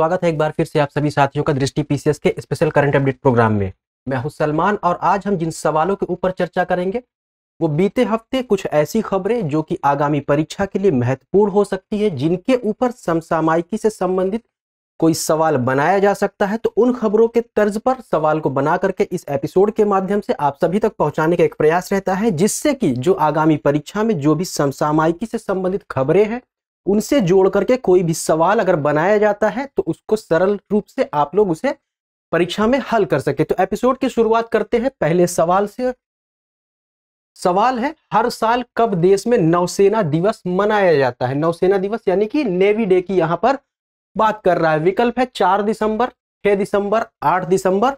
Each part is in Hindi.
स्वागत है एक बार फिर से आप सभी साथियों का दृष्टि पीसीएस के स्पेशल करंट अपडेट प्रोग्राम में मैं हूं सलमान और आज हम जिन सवालों के ऊपर चर्चा करेंगे वो बीते हफ्ते कुछ ऐसी खबरें जो कि आगामी परीक्षा के लिए महत्वपूर्ण हो सकती है जिनके ऊपर समसामायिकी से संबंधित कोई सवाल बनाया जा सकता है तो उन खबरों के तर्ज पर सवाल को बना करके इस एपिसोड के माध्यम से आप सभी तक पहुंचाने का एक प्रयास रहता है जिससे कि जो आगामी परीक्षा में जो भी समसामायिकी से संबंधित खबरें हैं उनसे जोड़ करके कोई भी सवाल अगर बनाया जाता है तो उसको सरल रूप से आप लोग उसे परीक्षा में हल कर सके तो एपिसोड की शुरुआत करते हैं पहले सवाल से सवाल है हर साल कब देश में नौसेना दिवस मनाया जाता है नौसेना दिवस यानी कि नेवी डे की यहां पर बात कर रहा है विकल्प है चार दिसंबर छह दिसंबर आठ दिसंबर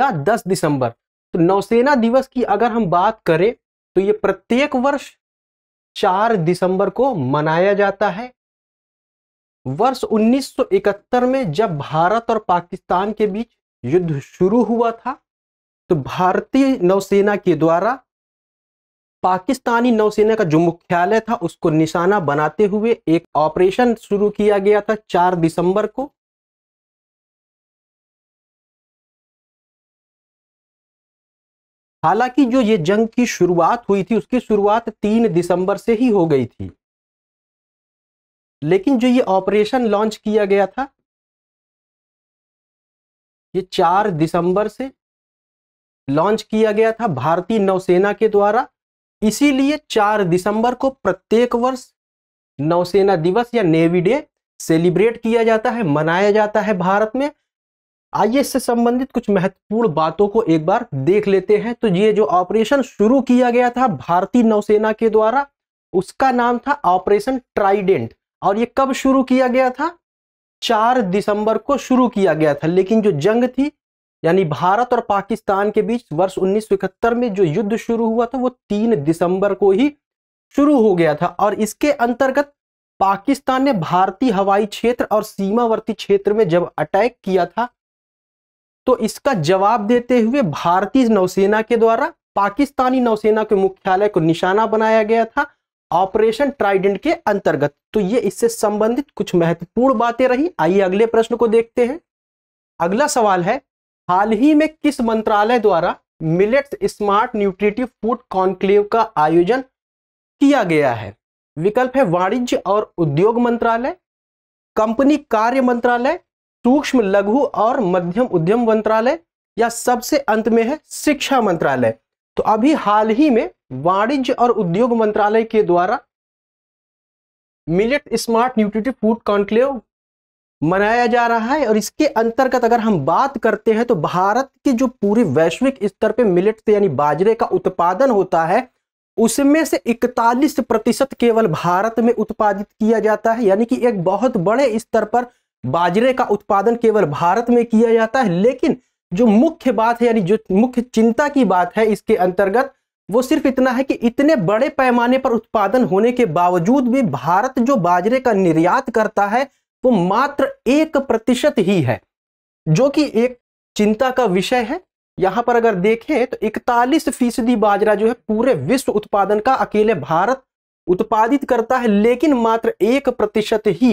या दस दिसंबर तो नौसेना दिवस की अगर हम बात करें तो ये प्रत्येक वर्ष चार दिसंबर को मनाया जाता है वर्ष 1971 में जब भारत और पाकिस्तान के बीच युद्ध शुरू हुआ था तो भारतीय नौसेना के द्वारा पाकिस्तानी नौसेना का जो मुख्यालय था उसको निशाना बनाते हुए एक ऑपरेशन शुरू किया गया था 4 दिसंबर को हालांकि जो ये जंग की शुरुआत हुई थी उसकी शुरुआत तीन दिसंबर से ही हो गई थी लेकिन जो ये ऑपरेशन लॉन्च किया गया था ये चार दिसंबर से लॉन्च किया गया था भारतीय नौसेना के द्वारा इसीलिए चार दिसंबर को प्रत्येक वर्ष नौसेना दिवस या नेवी डे सेलिब्रेट किया जाता है मनाया जाता है भारत में आइए इससे संबंधित कुछ महत्वपूर्ण बातों को एक बार देख लेते हैं तो ये जो ऑपरेशन शुरू किया गया था भारतीय नौसेना के द्वारा उसका नाम था ऑपरेशन ट्राइडेंट और ये कब शुरू किया गया था चार दिसंबर को शुरू किया गया था लेकिन जो जंग थी यानी भारत और पाकिस्तान के बीच वर्ष उन्नीस में जो युद्ध शुरू हुआ था वो तीन दिसंबर को ही शुरू हो गया था और इसके अंतर्गत पाकिस्तान ने भारतीय हवाई क्षेत्र और सीमावर्ती क्षेत्र में जब अटैक किया था तो इसका जवाब देते हुए भारतीय नौसेना के द्वारा पाकिस्तानी नौसेना के मुख्यालय को निशाना बनाया गया था ऑपरेशन ट्राइडेंट के अंतर्गत तो ये इससे संबंधित कुछ महत्वपूर्ण बातें रही आइए अगले प्रश्न को देखते हैं अगला सवाल है हाल ही में किस मंत्रालय द्वारा millets smart nutritive food conclave का आयोजन किया गया है विकल्प है वाणिज्य और उद्योग मंत्रालय कंपनी कार्य मंत्रालय सूक्ष्म लघु और मध्यम उद्यम मंत्रालय या सबसे अंत में है शिक्षा मंत्रालय तो अभी हाल ही में वाणिज्य और उद्योग मंत्रालय के द्वारा millet smart nutritive food conclave मनाया जा रहा है और इसके अंतर्गत अगर हम बात करते हैं तो भारत के जो पूरे वैश्विक स्तर पे मिलेट से यानी बाजरे का उत्पादन होता है उसमें से 41 प्रतिशत केवल भारत में उत्पादित किया जाता है यानी कि एक बहुत बड़े स्तर पर बाजरे का उत्पादन केवल भारत में किया जाता है लेकिन जो मुख्य बात है यानी जो मुख्य चिंता की बात है इसके अंतर्गत वो सिर्फ इतना है कि इतने बड़े पैमाने पर उत्पादन होने के बावजूद भी भारत जो बाजरे का निर्यात करता है वो मात्र एक प्रतिशत ही है जो कि एक चिंता का विषय है यहां पर अगर देखें तो इकतालीस फीसदी बाजरा जो है पूरे विश्व उत्पादन का अकेले भारत उत्पादित करता है लेकिन मात्र एक प्रतिशत ही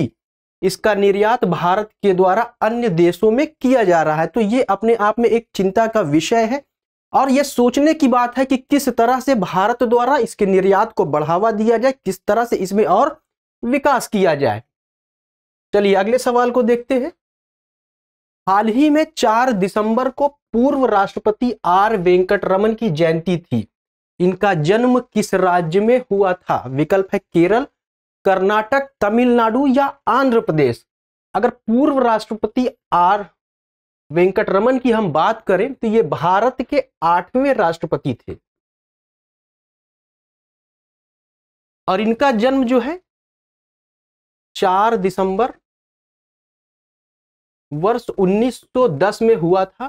इसका निर्यात भारत के द्वारा अन्य देशों में किया जा रहा है तो ये अपने आप में एक चिंता का विषय है और यह सोचने की बात है कि किस तरह से भारत द्वारा इसके निर्यात को बढ़ावा दिया जाए किस तरह से इसमें और विकास किया जाए चलिए अगले सवाल को देखते हैं हाल ही में 4 दिसंबर को पूर्व राष्ट्रपति आर वेंकट रमन की जयंती थी इनका जन्म किस राज्य में हुआ था विकल्प है केरल कर्नाटक तमिलनाडु या आंध्र प्रदेश अगर पूर्व राष्ट्रपति आर वेंकटरमन की हम बात करें तो ये भारत के आठवें राष्ट्रपति थे और इनका जन्म जो है चार दिसंबर वर्ष 1910 में हुआ था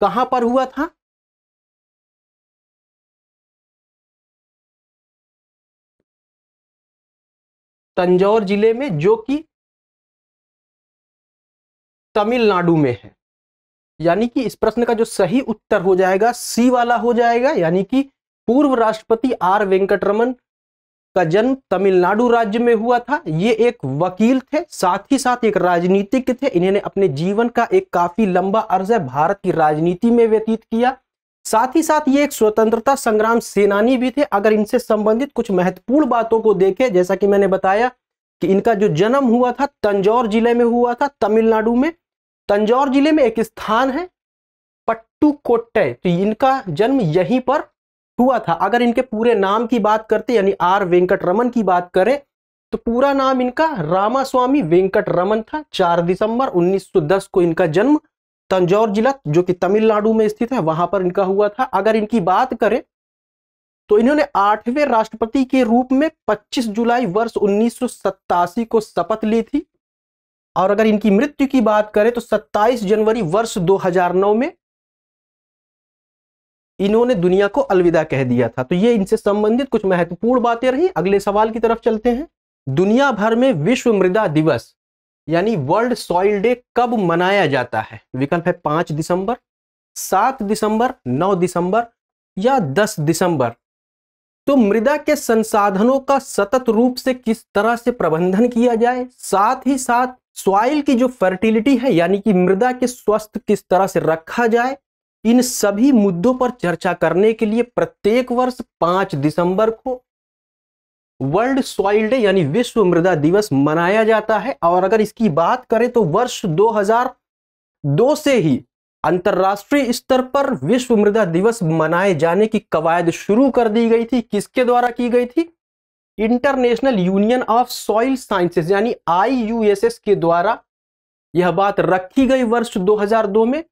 कहां पर हुआ था तंजौर जिले में जो कि तमिलनाडु में है यानी कि इस प्रश्न का जो सही उत्तर हो जाएगा सी वाला हो जाएगा यानी कि पूर्व राष्ट्रपति आर वेंकटरमन का जन्म तमिलनाडु राज्य में हुआ था ये एक वकील थे साथ ही साथ एक राजनीतिज्ञ थे इन्होंने अपने जीवन का एक काफी लंबा अर्ज भारत की राजनीति में व्यतीत किया साथ ही साथ ये एक स्वतंत्रता संग्राम सेनानी भी थे अगर इनसे संबंधित कुछ महत्वपूर्ण बातों को देखें जैसा कि मैंने बताया कि इनका जो जन्म हुआ था तंजौर जिले में हुआ था तमिलनाडु में तंजौर जिले में एक स्थान है पट्टुकोट्टय तो इनका जन्म यहीं पर हुआ था अगर इनके पूरे नाम की बात करते यानी आर वेंकट रमन की बात करें तो पूरा नाम इनका रामास्वामी वेंकट रमन था 4 दिसंबर 1910 को इनका जन्म तंजौर जिला जो कि तमिलनाडु में स्थित है वहां पर इनका हुआ था अगर इनकी बात करें तो इन्होंने आठवें राष्ट्रपति के रूप में 25 जुलाई वर्ष उन्नीस को शपथ ली थी और अगर इनकी मृत्यु की बात करें तो 27 जनवरी वर्ष 2009 में इन्होंने दुनिया को अलविदा कह दिया था तो ये इनसे संबंधित कुछ महत्वपूर्ण बातें रही अगले सवाल की तरफ चलते हैं दुनिया भर में विश्व मृदा दिवस यानी वर्ल्ड सॉइल डे कब मनाया जाता है विकल्प है पांच दिसंबर सात दिसंबर नौ दिसंबर या दस दिसंबर तो मृदा के संसाधनों का सतत रूप से किस तरह से प्रबंधन किया जाए साथ ही साथ सॉइल की जो फर्टिलिटी है यानी कि मृदा के स्वस्थ किस तरह से रखा जाए इन सभी मुद्दों पर चर्चा करने के लिए प्रत्येक वर्ष पांच दिसंबर को वर्ल्ड सॉइल डे यानी विश्व मृदा दिवस मनाया जाता है और अगर इसकी बात करें तो वर्ष 2002 से ही अंतर्राष्ट्रीय स्तर पर विश्व मृदा दिवस मनाए जाने की कवायद शुरू कर दी गई थी किसके द्वारा की गई थी international union of soil sciences यानी आई के द्वारा यह बात रखी गई वर्ष 2002 में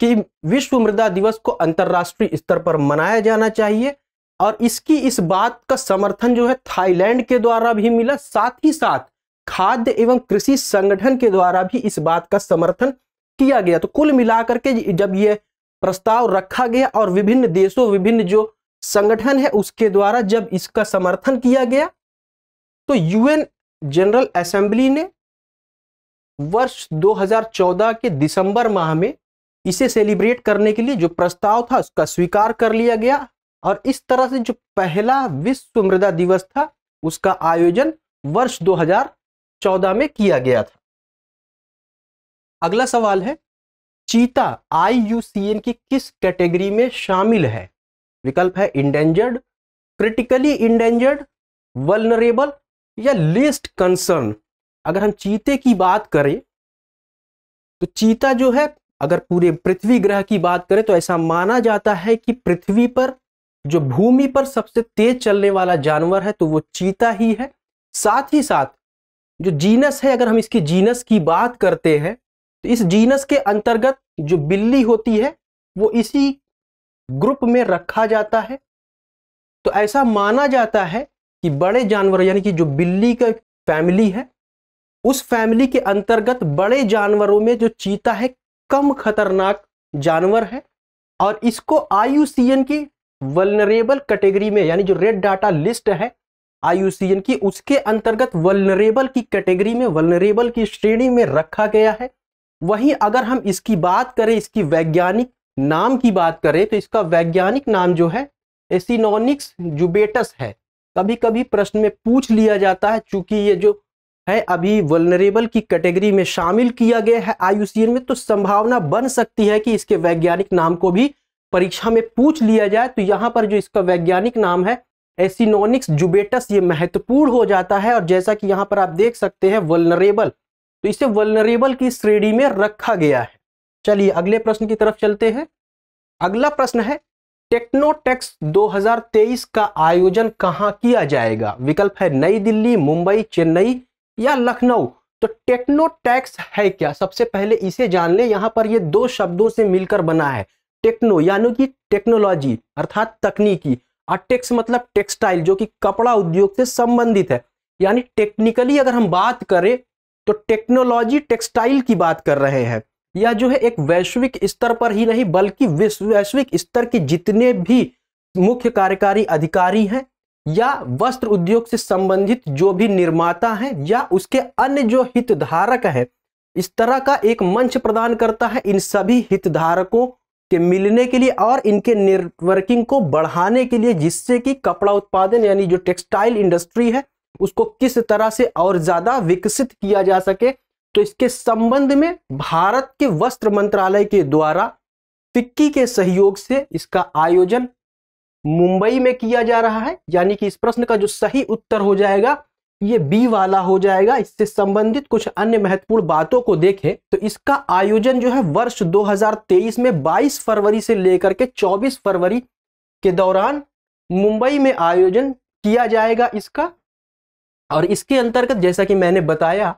कि विश्व मृदा दिवस को अंतर्राष्ट्रीय स्तर पर मनाया जाना चाहिए और इसकी इस बात का समर्थन जो है थाईलैंड के द्वारा भी मिला साथ ही साथ खाद्य एवं कृषि संगठन के द्वारा भी इस बात का समर्थन किया गया तो कुल मिलाकर के जब ये प्रस्ताव रखा गया और विभिन्न देशों विभिन्न जो संगठन है उसके द्वारा जब इसका समर्थन किया गया तो यूएन जनरल असेंबली ने वर्ष 2014 के दिसंबर माह में इसे सेलिब्रेट करने के लिए जो प्रस्ताव था उसका स्वीकार कर लिया गया और इस तरह से जो पहला विश्व मृदा दिवस था उसका आयोजन वर्ष 2014 में किया गया था अगला सवाल है चीता आई की किस कैटेगरी में शामिल है विकल्प है इंडेंजर्ड क्रिटिकली इंडेंजर्ड वलनरेबल या लिस्ट कंसर्न अगर हम चीते की बात करें तो चीता जो है अगर पूरे पृथ्वी ग्रह की बात करें तो ऐसा माना जाता है कि पृथ्वी पर जो भूमि पर सबसे तेज चलने वाला जानवर है तो वो चीता ही है साथ ही साथ जो जीनस है अगर हम इसकी जीनस की बात करते हैं तो इस जीनस के अंतर्गत जो बिल्ली होती है वो इसी ग्रुप में रखा जाता है तो ऐसा माना जाता है कि बड़े जानवर यानी कि जो बिल्ली का फैमिली है उस फैमिली के अंतर्गत बड़े जानवरों में जो चीता है कम खतरनाक जानवर है और इसको आयुसीएन की वलनरेबल कैटेगरी में यानी जो रेड डाटा लिस्ट है आईयूसीएन की उसके अंतर्गत वलनरेबल की कैटेगरी में वलनरेबल की श्रेणी में रखा गया है वहीं अगर हम इसकी बात करें इसकी वैज्ञानिक नाम की बात करें तो इसका वैज्ञानिक नाम जो है एसिनोनिक्स जुबेटस है कभी कभी प्रश्न में पूछ लिया जाता है चूंकि ये जो है अभी वलनरेबल की कैटेगरी में शामिल किया गया है आयुषीएन में तो संभावना बन सकती है कि इसके वैज्ञानिक नाम को भी परीक्षा में पूछ लिया जाए तो यहाँ पर जो इसका वैज्ञानिक नाम है एसिनोनिक्स जुबेटस ये महत्वपूर्ण हो जाता है और जैसा कि यहाँ पर आप देख सकते हैं वलनरेबल तो इसे वलनरेबल की श्रेणी में रखा गया है चलिए अगले प्रश्न की तरफ चलते हैं अगला प्रश्न है टेक्नोटेक्स 2023 का आयोजन कहाँ किया जाएगा विकल्प है नई दिल्ली मुंबई चेन्नई या लखनऊ तो टेक्नोटैक्स है क्या सबसे पहले इसे जान ले यहां पर ये दो शब्दों से मिलकर बना है टेक्नो यानी कि टेक्नोलॉजी अर्थात तकनीकी और टेक्स मतलब टेक्सटाइल जो कि कपड़ा उद्योग से संबंधित है यानी टेक्निकली अगर हम बात करें तो टेक्नोलॉजी टेक्सटाइल की बात कर रहे हैं यह जो है एक वैश्विक स्तर पर ही नहीं बल्कि वैश्विक स्तर के जितने भी मुख्य कार्यकारी अधिकारी हैं या वस्त्र उद्योग से संबंधित जो भी निर्माता हैं या उसके अन्य जो हितधारक हैं इस तरह का एक मंच प्रदान करता है इन सभी हितधारकों के मिलने के लिए और इनके नेटवर्किंग को बढ़ाने के लिए जिससे कि कपड़ा उत्पादन यानी जो टेक्सटाइल इंडस्ट्री है उसको किस तरह से और ज़्यादा विकसित किया जा सके तो इसके संबंध में भारत के वस्त्र मंत्रालय के द्वारा फिक्की के सहयोग से इसका आयोजन मुंबई में किया जा रहा है यानी कि इस प्रश्न का जो सही उत्तर हो जाएगा ये बी वाला हो जाएगा इससे संबंधित कुछ अन्य महत्वपूर्ण बातों को देखें तो इसका आयोजन जो है वर्ष 2023 में 22 फरवरी से लेकर के 24 फरवरी के दौरान मुंबई में आयोजन किया जाएगा इसका और इसके अंतर्गत जैसा कि मैंने बताया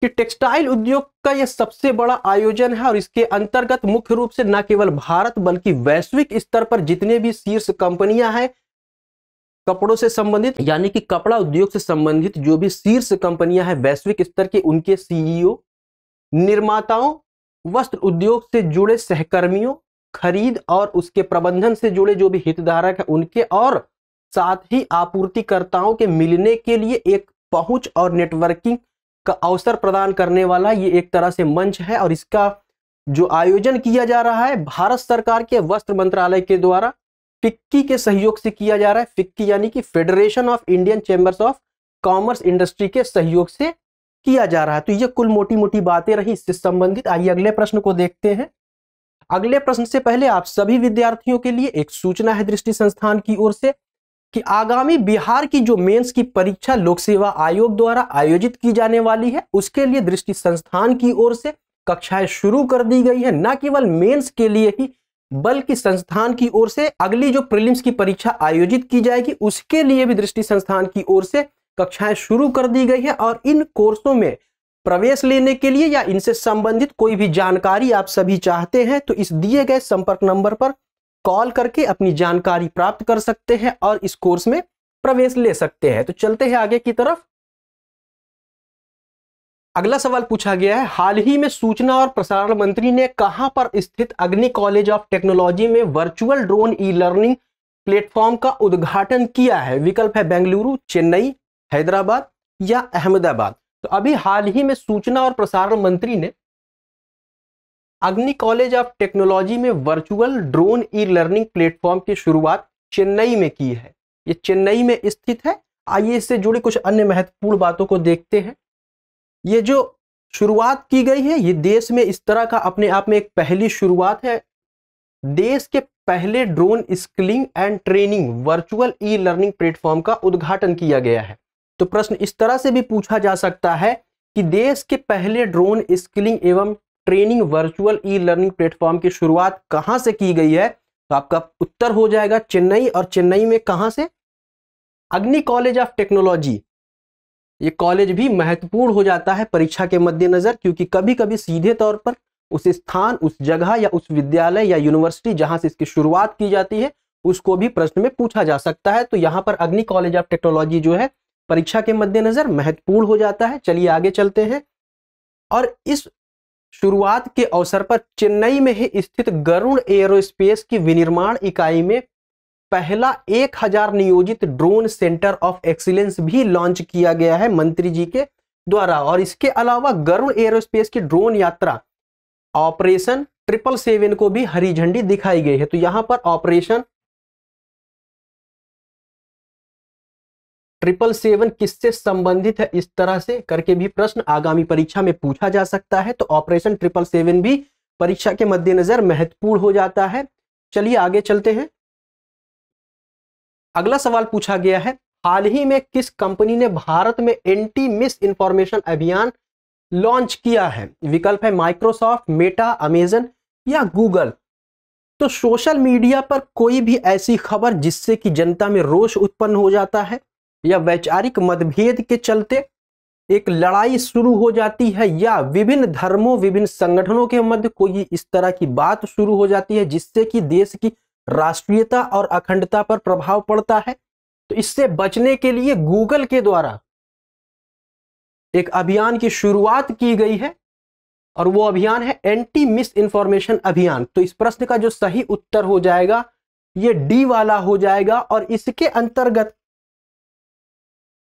कि टेक्सटाइल उद्योग का यह सबसे बड़ा आयोजन है और इसके अंतर्गत मुख्य रूप से न केवल भारत बल्कि वैश्विक स्तर पर जितने भी शीर्ष कंपनियां हैं कपड़ों से संबंधित यानी कि कपड़ा उद्योग से संबंधित जो भी शीर्ष कंपनियां हैं वैश्विक स्तर के उनके सीईओ e निर्माताओं वस्त्र उद्योग से जुड़े सहकर्मियों खरीद और उसके प्रबंधन से जुड़े जो भी हितधारक हैं उनके और साथ ही आपूर्तिकर्ताओं के मिलने के लिए एक पहुंच और नेटवर्किंग का अवसर प्रदान करने वाला ये एक तरह से मंच है और इसका जो आयोजन किया जा रहा है भारत सरकार के वस्त्र मंत्रालय के द्वारा फिक्की के सहयोग से किया जा रहा है फिक्की यानी कि federation of Indian chambers of commerce industry के सहयोग से किया जा रहा है तो ये कुल मोटी मोटी बातें रही इससे संबंधित आइए अगले प्रश्न को देखते हैं अगले प्रश्न से पहले आप सभी विद्यार्थियों के लिए एक सूचना है दृष्टि संस्थान की ओर से कि आगामी बिहार की जो मेंस की परीक्षा लोक सेवा आयोग द्वारा आयोजित की जाने वाली है उसके लिए दृष्टि संस्थान की ओर से कक्षाएं शुरू कर दी गई है न केवल मेंस के लिए ही बल्कि संस्थान की ओर से अगली जो प्रीलिम्स की परीक्षा आयोजित की जाएगी उसके लिए भी दृष्टि संस्थान की ओर से कक्षाएं शुरू कर दी गई है और इन कोर्सों में प्रवेश लेने के लिए या इनसे संबंधित कोई भी जानकारी आप सभी चाहते हैं तो इस दिए गए संपर्क नंबर पर कॉल करके अपनी जानकारी प्राप्त कर सकते हैं और इस कोर्स में प्रवेश ले सकते हैं तो चलते हैं आगे की तरफ अगला सवाल पूछा गया है हाल ही में सूचना और प्रसारण मंत्री ने कहां पर स्थित अग्नि कॉलेज ऑफ टेक्नोलॉजी में virtual drone e learning platform का उद्घाटन किया है विकल्प है बेंगलुरु चेन्नई हैदराबाद या अहमदाबाद तो अभी हाल ही में सूचना और प्रसारण मंत्री ने अग्नि कॉलेज ऑफ टेक्नोलॉजी में virtual drone e learning platform की शुरुआत चेन्नई में की है ये चेन्नई में स्थित है आइए इससे जुड़ी कुछ अन्य महत्वपूर्ण बातों को देखते हैं ये जो शुरुआत की गई है ये देश में इस तरह का अपने आप में एक पहली शुरुआत है देश के पहले drone skilling and training virtual e learning platform का उद्घाटन किया गया है तो प्रश्न इस तरह से भी पूछा जा सकता है कि देश के पहले ड्रोन स्किलिंग एवं training virtual e learning platform की शुरुआत कहां से की गई है तो आपका उत्तर हो जाएगा चेन्नई और चेन्नई में कहां से अग्नि कॉलेज ऑफ टेक्नोलॉजी ये कॉलेज भी महत्वपूर्ण हो जाता है परीक्षा के मद्देनजर क्योंकि कभी कभी सीधे तौर पर उस स्थान उस जगह या उस विद्यालय या यूनिवर्सिटी जहां से इसकी शुरुआत की जाती है उसको भी प्रश्न में पूछा जा सकता है तो यहाँ पर अग्नि कॉलेज ऑफ टेक्नोलॉजी जो है परीक्षा के मद्देनजर महत्वपूर्ण हो जाता है चलिए आगे चलते हैं और इस शुरुआत के अवसर पर चेन्नई में ही स्थित गरुण एयरोस्पेस की विनिर्माण इकाई में पहला एक हजार नियोजित ड्रोन सेंटर ऑफ एक्सीलेंस भी लॉन्च किया गया है मंत्री जी के द्वारा और इसके अलावा गर्व एयरोस्पेस की ड्रोन यात्रा ऑपरेशन ट्रिपल सेवन को भी हरी झंडी दिखाई गई है तो यहां पर ऑपरेशन ट्रिपल सेवन किससे संबंधित है इस तरह से करके भी प्रश्न आगामी परीक्षा में पूछा जा सकता है तो ऑपरेशन ट्रिपल सेवन भी परीक्षा के मद्देनजर महत्वपूर्ण हो जाता है चलिए आगे चलते हैं अगला सवाल पूछा गया है हाल ही में किस कंपनी ने भारत में एंटी मिस इंफॉर्मेशन अभियान लॉन्च किया है विकल्प है माइक्रोसॉफ्ट मेटा अमेजन या गूगल तो सोशल मीडिया पर कोई भी ऐसी खबर जिससे कि जनता में रोष उत्पन्न हो जाता है या वैचारिक मतभेद के चलते एक लड़ाई शुरू हो जाती है या विभिन्न धर्मों विभिन्न संगठनों के मध्य कोई इस तरह की बात शुरू हो जाती है जिससे कि देश की राष्ट्रीयता और अखंडता पर प्रभाव पड़ता है तो इससे बचने के लिए गूगल के द्वारा एक अभियान की शुरुआत की गई है और वो अभियान है एंटी मिस इन्फॉर्मेशन अभियान तो इस प्रश्न का जो सही उत्तर हो जाएगा ये डी वाला हो जाएगा और इसके अंतर्गत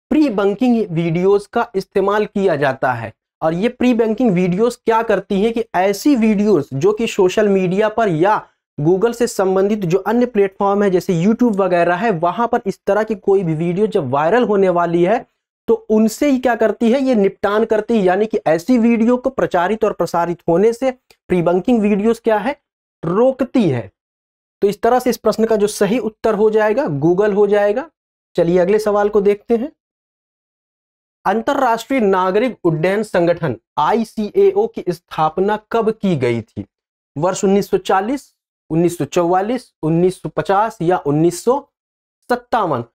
प्री बंकिंग वीडियोस का इस्तेमाल किया जाता है और ये प्री बैंकिंग वीडियोस क्या करती हैं कि ऐसी वीडियोस जो कि सोशल मीडिया पर या गूगल से संबंधित जो अन्य प्लेटफॉर्म है जैसे यूट्यूब वगैरह है वहां पर इस तरह की कोई भी वीडियो जब वायरल होने वाली है तो उनसे ही क्या करती है ये निपटान करती है यानी कि ऐसी वीडियो को प्रचारित और प्रसारित होने से प्रीबंकिंग वीडियोस क्या है रोकती है तो इस तरह से इस प्रश्न का जो सही उत्तर हो जाएगा गूगल हो जाएगा चलिए अगले सवाल को देखते हैं अंतरराष्ट्रीय नागरिक उड्डयन संगठन आईसीएओ की स्थापना कब की गई थी वर्ष 1944, 1950 या उन्नीस तो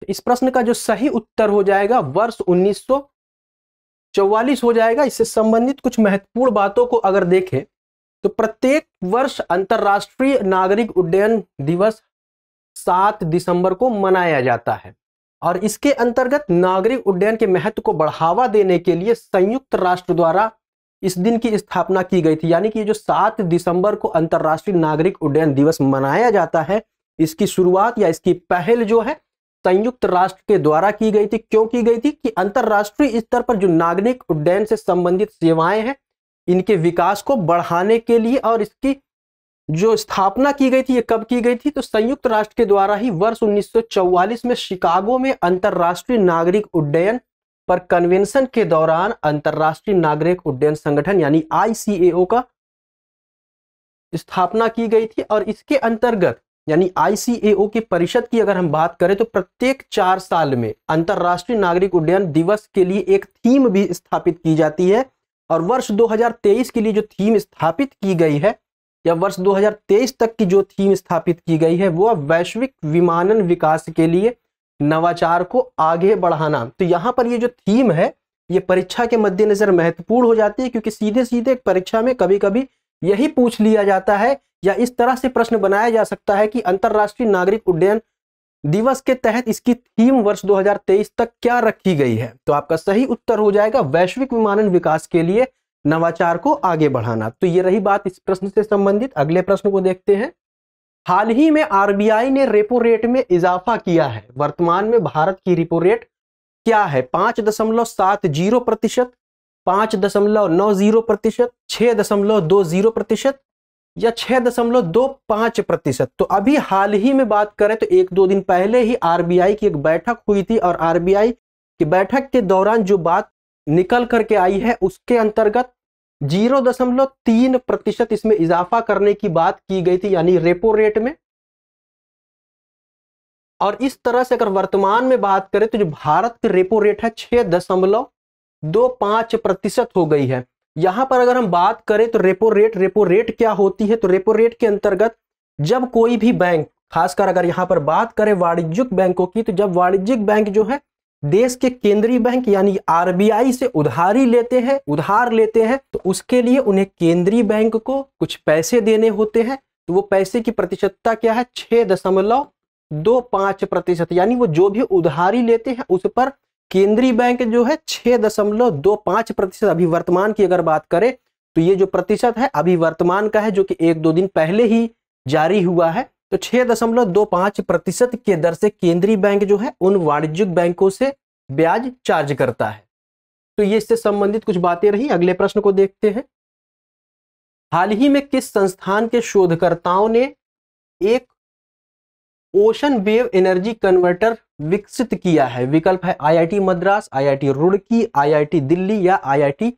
इस प्रश्न का जो सही उत्तर हो जाएगा वर्ष उन्नीस चौवालीस हो जाएगा इससे संबंधित कुछ महत्वपूर्ण बातों को अगर देखें तो प्रत्येक वर्ष अंतर्राष्ट्रीय नागरिक उड्डयन दिवस सात दिसंबर को मनाया जाता है और इसके अंतर्गत नागरिक उड्डयन के महत्व को बढ़ावा देने के लिए संयुक्त राष्ट्र द्वारा इस दिन की स्थापना की गई थी यानी कि ये जो सात दिसंबर को अंतर्राष्ट्रीय नागरिक उड्डयन दिवस मनाया जाता है इसकी शुरुआत या इसकी पहल जो है संयुक्त राष्ट्र के द्वारा की गई थी क्यों की गई थी कि अंतर्राष्ट्रीय स्तर पर जो नागरिक उड्डयन से संबंधित सेवाएं हैं इनके विकास को बढ़ाने के लिए और इसकी जो स्थापना की गई थी ये कब की गई थी तो संयुक्त राष्ट्र के द्वारा ही वर्ष 1944 में शिकागो में अंतर्राष्ट्रीय नागरिक उड्डयन पर कन्वेंशन के दौरान अंतर्राष्ट्रीय नागरिक उड्डयन संगठन यानी आईसीएओ का स्थापना की गई थी और इसके अंतर्गत यानी आईसीएओ के परिषद की अगर हम बात करें तो प्रत्येक चार साल में अंतर्राष्ट्रीय नागरिक उड्डयन दिवस के लिए एक थीम भी स्थापित की जाती है और वर्ष 2023 के लिए जो थीम स्थापित की गई है या वर्ष 2023 तक की जो थीम स्थापित की गई है वह वैश्विक विमानन विकास के लिए नवाचार को आगे बढ़ाना तो यहाँ पर ये जो थीम है ये परीक्षा के मद्देनजर महत्वपूर्ण हो जाती है क्योंकि सीधे सीधे परीक्षा में कभी कभी यही पूछ लिया जाता है या इस तरह से प्रश्न बनाया जा सकता है कि अंतर्राष्ट्रीय नागरिक उड्डयन दिवस के तहत इसकी थीम वर्ष 2023 तक क्या रखी गई है तो आपका सही उत्तर हो जाएगा वैश्विक विमानन विकास के लिए नवाचार को आगे बढ़ाना तो ये रही बात इस प्रश्न से संबंधित अगले प्रश्न को देखते हैं हाल ही में आरबीआई ने रेपो रेट में इजाफा किया है वर्तमान में भारत की रेपो रेट क्या है पांच दशमलव सात जीरो प्रतिशत पांच दशमलव नौ जीरो प्रतिशत छह दशमलव दो जीरो प्रतिशत या छह दशमलव दो पांच प्रतिशत तो अभी हाल ही में बात करें तो एक दो दिन पहले ही आरबीआई की एक बैठक हुई थी और आरबीआई की बैठक के दौरान जो बात निकल करके आई है उसके अंतर्गत जीरो दशमलव तीन प्रतिशत इसमें इजाफा करने की बात की गई थी यानी रेपो रेट में और इस तरह से अगर वर्तमान में बात करें तो जो भारत की रेपो रेट है छह दशमलव दो पांच प्रतिशत हो गई है यहां पर अगर हम बात करें तो रेपो रेट रेपो रेट क्या होती है तो रेपो रेट के अंतर्गत जब कोई भी बैंक खासकर अगर यहां पर बात करें वाणिज्यिक बैंकों की तो जब वाणिज्यिक बैंक जो है देश के केंद्रीय बैंक यानी आरबीआई से उधारी लेते हैं उधार लेते हैं तो उसके लिए उन्हें केंद्रीय बैंक को कुछ पैसे देने होते हैं तो वो पैसे की प्रतिशतता क्या है छह दशमलव दो पांच प्रतिशत यानी वो जो भी उधारी लेते हैं उस पर केंद्रीय बैंक जो है छह दशमलव दो पांच प्रतिशत अभी वर्तमान की अगर बात करें तो ये जो प्रतिशत है अभी वर्तमान का है जो कि एक दो दिन पहले ही जारी हुआ है तो छह दशमलव दो पांच प्रतिशत के दर से केंद्रीय बैंक जो है उन वाणिज्यिक बैंकों से ब्याज चार्ज करता है तो ये इससे संबंधित कुछ बातें रही अगले प्रश्न को देखते हैं हाल ही में किस संस्थान के शोधकर्ताओं ने एक ओशन वेव एनर्जी कन्वर्टर विकसित किया है विकल्प है IIT Madras IIT Roorkee IIT Delhi या आईआईटी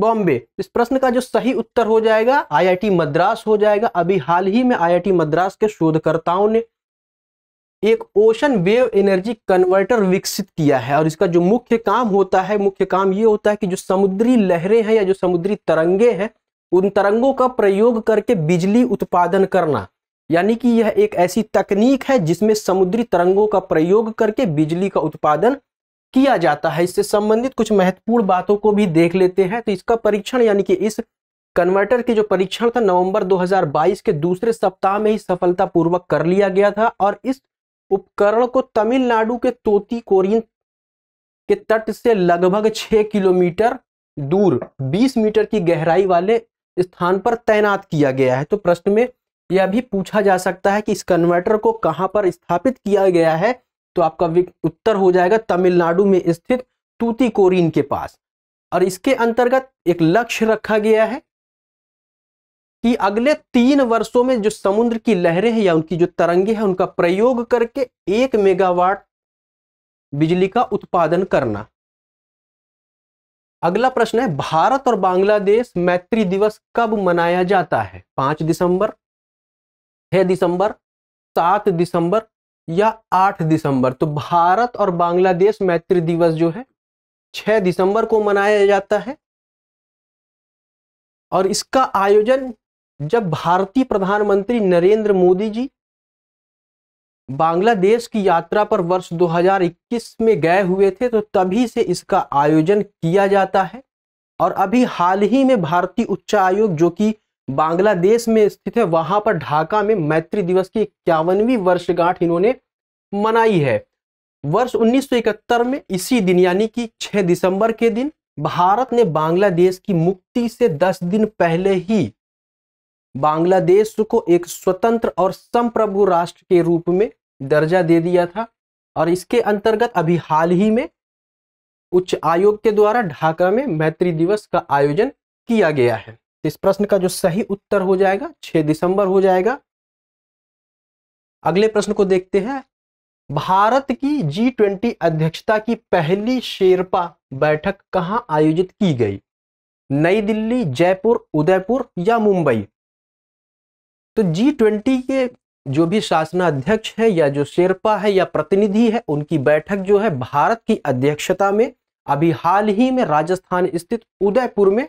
बॉम्बे तो इस प्रश्न का जो सही उत्तर हो जाएगा आईआईटी मद्रास हो जाएगा अभी हाल ही में आईआईटी मद्रास के शोधकर्ताओं ने एक ओशन वेव एनर्जी कन्वर्टर विकसित किया है और इसका जो मुख्य काम होता है मुख्य काम ये होता है कि जो समुद्री लहरें हैं या जो समुद्री तरंगे हैं उन तरंगों का प्रयोग करके बिजली उत्पादन करना यानी कि यह एक ऐसी तकनीक है जिसमें समुद्री तरंगों का प्रयोग करके बिजली का उत्पादन किया जाता है इससे संबंधित कुछ महत्वपूर्ण बातों को भी देख लेते हैं तो इसका परीक्षण यानी कि इस कन्वर्टर की जो परीक्षण था नवंबर 2022 के दूसरे सप्ताह में ही सफलतापूर्वक कर लिया गया था और इस उपकरण को तमिलनाडु के तोती कोरिन के तट से लगभग 6 किलोमीटर दूर 20 मीटर की गहराई वाले स्थान पर तैनात किया गया है तो प्रश्न में यह भी पूछा जा सकता है कि इस कन्वर्टर को कहां पर स्थापित किया गया है तो आपका उत्तर हो जाएगा तमिलनाडु में स्थित तूतीकोरिन के पास और इसके अंतर्गत एक लक्ष्य रखा गया है कि अगले तीन वर्षों में जो समुद्र की लहरें हैं या उनकी जो तरंगे हैं उनका प्रयोग करके एक मेगावाट बिजली का उत्पादन करना अगला प्रश्न है भारत और बांग्लादेश मैत्री दिवस कब मनाया जाता है पांच दिसंबर छह दिसंबर सात दिसंबर या 8 दिसंबर तो भारत और बांग्लादेश मैत्री दिवस जो है 6 दिसंबर को मनाया जाता है और इसका आयोजन जब भारतीय प्रधानमंत्री नरेंद्र मोदी जी बांग्लादेश की यात्रा पर वर्ष 2021 में गए हुए थे तो तभी से इसका आयोजन किया जाता है और अभी हाल ही में भारतीय उच्च आयोग जो कि बांग्लादेश में स्थित है वहां पर ढाका में मैत्री दिवस की इक्यावनवीं वर्षगांठ इन्होंने मनाई है वर्ष 1971 में इसी दिन यानी कि 6 दिसंबर के दिन भारत ने बांग्लादेश की मुक्ति से 10 दिन पहले ही बांग्लादेश को एक स्वतंत्र और संप्रभु राष्ट्र के रूप में दर्जा दे दिया था और इसके अंतर्गत अभी हाल ही में उच्च आयोग के द्वारा ढाका में मैत्री दिवस का आयोजन किया गया है तो इस प्रश्न का जो सही उत्तर हो जाएगा 6 दिसंबर हो जाएगा अगले प्रश्न को देखते हैं भारत की जी ट्वेंटी अध्यक्षता की पहली शेरपा बैठक कहां आयोजित की गई नई दिल्ली जयपुर उदयपुर या मुंबई तो जी ट्वेंटी के जो भी शासनाध्यक्ष है या जो शेरपा है या प्रतिनिधि है उनकी बैठक जो है भारत की अध्यक्षता में अभी हाल ही में राजस्थान स्थित उदयपुर में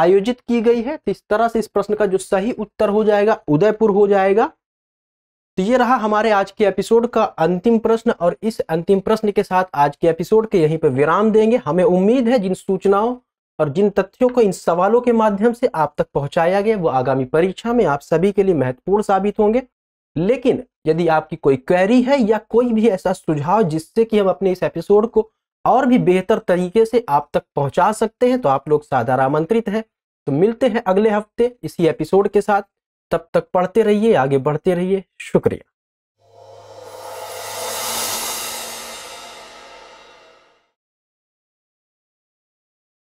आयोजित की गई है तो इस तरह से इस प्रश्न का जो सही उत्तर हो जाएगा उदयपुर हो जाएगा तो ये रहा हमारे आज के एपिसोड का अंतिम प्रश्न और इस अंतिम प्रश्न के साथ आज के एपिसोड के यहीं पर विराम देंगे हमें उम्मीद है जिन सूचनाओं और जिन तथ्यों को इन सवालों के माध्यम से आप तक पहुंचाया गया वो आगामी परीक्षा में आप सभी के लिए महत्वपूर्ण साबित होंगे लेकिन यदि आपकी कोई क्वेरी है या कोई भी ऐसा सुझाव जिससे कि हम अपने इस एपिसोड को और भी बेहतर तरीके से आप तक पहुंचा सकते हैं तो आप लोग साधार आमंत्रित हैं तो मिलते हैं अगले हफ्ते इसी एपिसोड के साथ तब तक पढ़ते रहिए आगे बढ़ते रहिए शुक्रिया